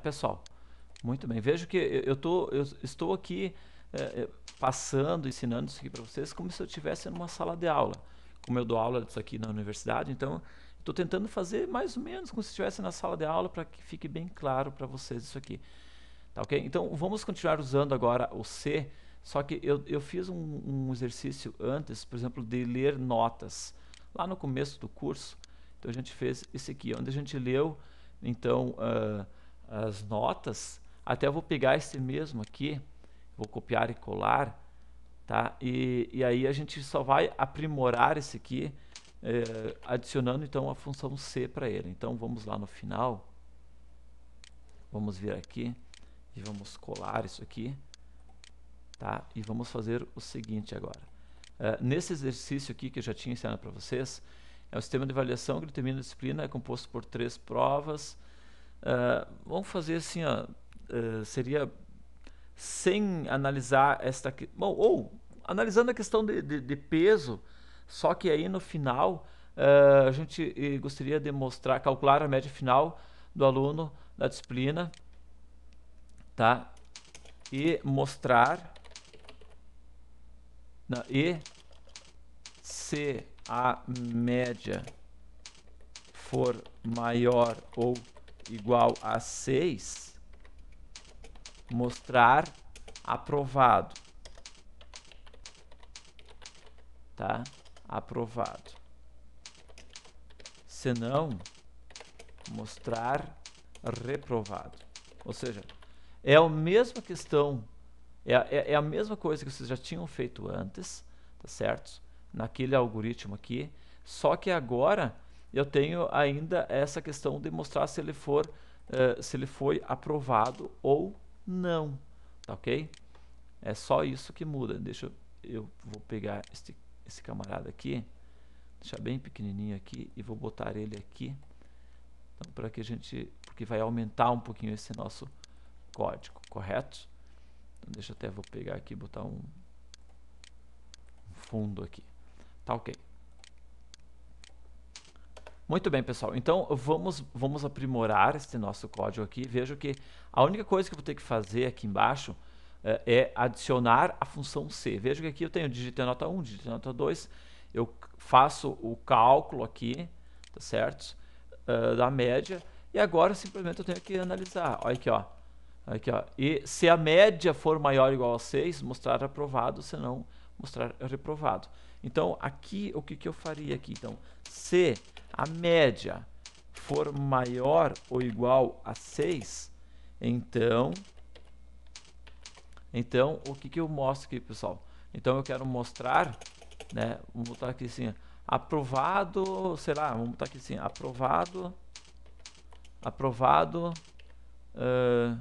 É pessoal. Muito bem. Vejo que eu, tô, eu estou aqui é, é passando, ensinando isso aqui para vocês como se eu estivesse numa sala de aula. Como eu dou aula disso aqui na universidade, então estou tentando fazer mais ou menos como se estivesse na sala de aula para que fique bem claro para vocês isso aqui. Tá ok? Então vamos continuar usando agora o C, só que eu, eu fiz um, um exercício antes, por exemplo, de ler notas. Lá no começo do curso, então a gente fez esse aqui, onde a gente leu, então... Uh, as notas, até eu vou pegar esse mesmo aqui, vou copiar e colar, tá? E, e aí a gente só vai aprimorar esse aqui, é, adicionando então a função C para ele. Então vamos lá no final, vamos vir aqui e vamos colar isso aqui, tá? E vamos fazer o seguinte agora. É, nesse exercício aqui que eu já tinha ensinado para vocês, é o sistema de avaliação que determina a disciplina, é composto por três provas, ah, vamos fazer assim, ó, uh, seria sem analisar esta... questão, ou analisando a questão de, de, de peso, só que aí no final uh, a gente eh, gostaria de mostrar, calcular a média final do aluno da disciplina, tá? E mostrar e se a média for maior ou igual a 6, mostrar aprovado. Tá? Aprovado. Se não, mostrar reprovado. Ou seja, é a mesma questão, é, é, é a mesma coisa que vocês já tinham feito antes, tá certo? Naquele algoritmo aqui, só que agora eu tenho ainda essa questão de mostrar se ele for uh, se ele foi aprovado ou não tá ok é só isso que muda deixa eu, eu vou pegar este esse camarada aqui deixar bem pequenininho aqui e vou botar ele aqui então, para que a gente porque vai aumentar um pouquinho esse nosso código correto então, deixa eu até vou pegar aqui botar um fundo aqui tá ok muito bem, pessoal. Então, vamos, vamos aprimorar este nosso código aqui. Vejo que a única coisa que eu vou ter que fazer aqui embaixo é, é adicionar a função C. Vejo que aqui eu tenho digite nota 1, digite nota 2. Eu faço o cálculo aqui, tá certo? Uh, da média. E agora, simplesmente, eu tenho que analisar. Olha aqui, ó. Aqui, ó. E se a média for maior ou igual a 6, mostrar aprovado, senão não mostrar reprovado. Então, aqui, o que, que eu faria aqui? Então, se a média for maior ou igual a 6, então, então o que, que eu mostro aqui, pessoal? Então, eu quero mostrar, né, vou botar aqui assim, aprovado, sei lá, vamos botar aqui assim, aprovado, aprovado uh,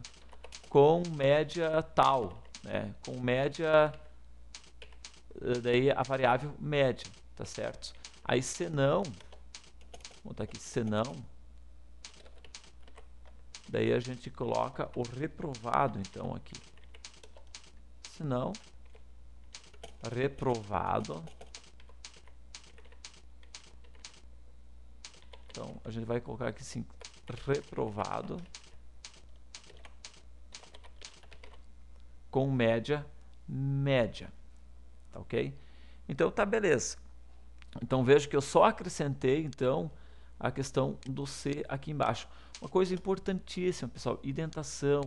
com média tal, né, com média eh, daí a variável média, tá certo? Aí senão, vou botar aqui senão, daí a gente coloca o reprovado então aqui. Senão, reprovado. Então a gente vai colocar aqui sim, reprovado com média média. Tá ok? Então tá beleza. Então vejo que eu só acrescentei então a questão do C aqui embaixo. Uma coisa importantíssima, pessoal, identação.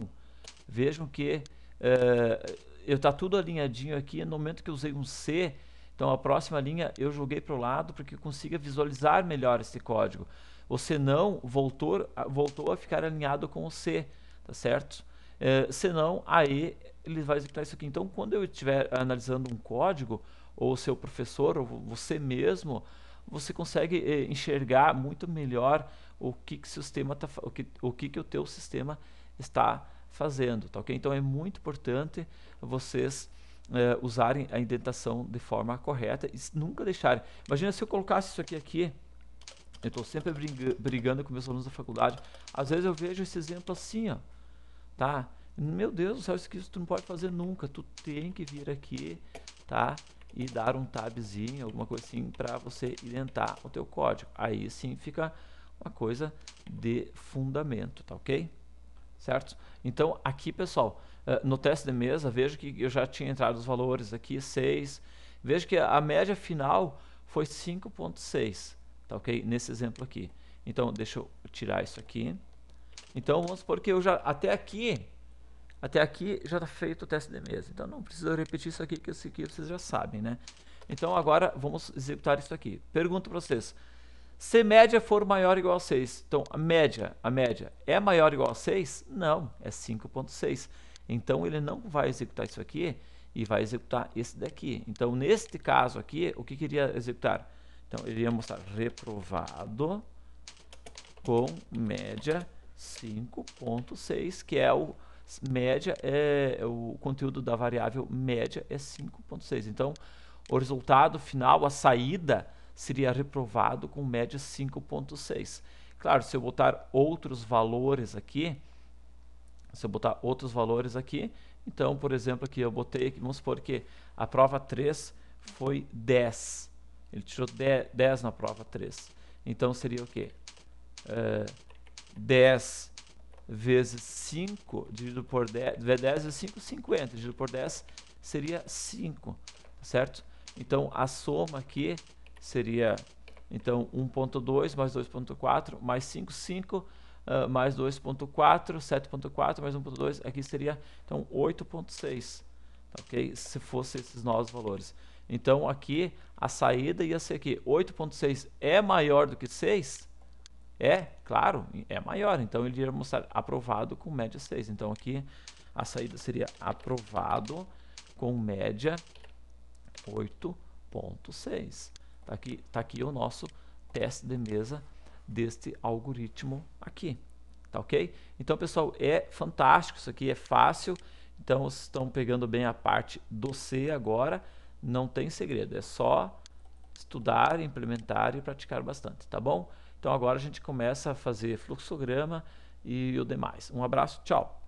Vejam que uh, eu tá tudo alinhadinho aqui. No momento que eu usei um C, então a próxima linha eu joguei para o lado para que eu consiga visualizar melhor esse código. O C não voltou, ah, voltou a ficar alinhado com o C, tá certo? É, senão, aí ele vai executar isso aqui. Então, quando eu estiver analisando um código, ou seu professor, ou você mesmo, você consegue eh, enxergar muito melhor o que, que, sistema tá, o que, o que, que o teu sistema está fazendo, tá ok? Então é muito importante vocês eh, usarem a indentação de forma correta e nunca deixarem. Imagina se eu colocasse isso aqui aqui, eu estou sempre brigando com meus alunos da faculdade, às vezes eu vejo esse exemplo assim, ó, tá? Meu Deus do céu, isso que tu não pode fazer nunca. Tu tem que vir aqui, tá? E dar um tabzinho, alguma coisa assim, para você identar o teu código. Aí sim fica uma coisa de fundamento, tá ok? Certo? Então aqui, pessoal, eh, no teste de mesa, vejo que eu já tinha entrado os valores aqui, 6. Vejo que a média final foi 5.6, tá ok? Nesse exemplo aqui. Então deixa eu tirar isso aqui. Então vamos supor que eu já até aqui, até aqui já está feito o teste de mesa. Então não precisa repetir isso aqui que isso aqui vocês já sabem, né? Então agora vamos executar isso aqui. Pergunto para vocês: se média for maior ou igual a 6, então a média, a média é maior ou igual a 6? Não, é 5.6. Então ele não vai executar isso aqui e vai executar esse daqui. Então neste caso aqui, o que queria executar? Então ele ia mostrar reprovado com média 5.6, que é o média, é, é, o conteúdo da variável média é 5.6. Então, o resultado final, a saída, seria reprovado com média 5.6. Claro, se eu botar outros valores aqui, se eu botar outros valores aqui, então, por exemplo, aqui eu botei, vamos supor que a prova 3 foi 10. Ele tirou 10, 10 na prova 3. Então seria o quê? Uh, 10 vezes 5 dividido por 10, 10 vezes 5, 50, dividido por 10 seria 5, tá certo? Então a soma aqui seria então 1.2 mais 2.4 mais 5, 5 uh, mais 2.4, 7.4 mais 1.2, aqui seria então 8.6, tá ok? Se fossem esses novos valores. Então aqui a saída ia ser que 8.6 é maior do que 6, é, claro, é maior. Então ele iria mostrar aprovado com média 6. Então aqui a saída seria aprovado com média 8.6. Está aqui, tá aqui o nosso teste de mesa deste algoritmo aqui. Tá ok? Então, pessoal, é fantástico. Isso aqui é fácil. Então, vocês estão pegando bem a parte do C agora. Não tem segredo. É só estudar, implementar e praticar bastante, tá bom? Então agora a gente começa a fazer fluxograma e o demais. Um abraço, tchau!